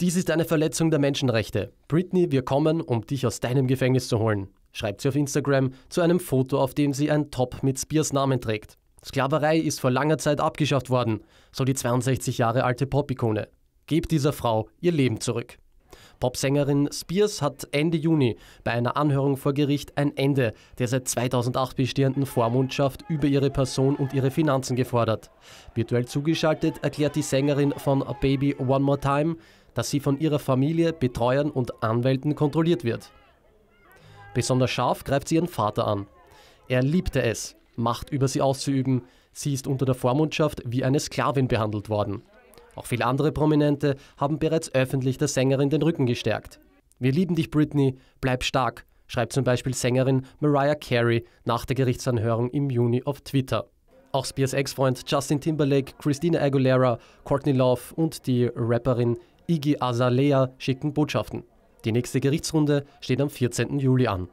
Dies ist eine Verletzung der Menschenrechte. Britney, wir kommen, um dich aus deinem Gefängnis zu holen, schreibt sie auf Instagram zu einem Foto, auf dem sie ein Top mit Spears Namen trägt. Sklaverei ist vor langer Zeit abgeschafft worden, so die 62 Jahre alte Pop-Ikone. Gebt dieser Frau ihr Leben zurück. Popsängerin Spears hat Ende Juni bei einer Anhörung vor Gericht ein Ende der seit 2008 bestehenden Vormundschaft über ihre Person und ihre Finanzen gefordert. Virtuell zugeschaltet erklärt die Sängerin von Baby One More Time, dass sie von ihrer Familie, Betreuern und Anwälten kontrolliert wird. Besonders scharf greift sie ihren Vater an. Er liebte es, Macht über sie auszuüben. Sie ist unter der Vormundschaft wie eine Sklavin behandelt worden. Auch viele andere Prominente haben bereits öffentlich der Sängerin den Rücken gestärkt. Wir lieben dich, Britney, bleib stark, schreibt zum Beispiel Sängerin Mariah Carey nach der Gerichtsanhörung im Juni auf Twitter. Auch Spears Ex-Freund Justin Timberlake, Christina Aguilera, Courtney Love und die Rapperin Iggy Azalea schicken Botschaften. Die nächste Gerichtsrunde steht am 14. Juli an.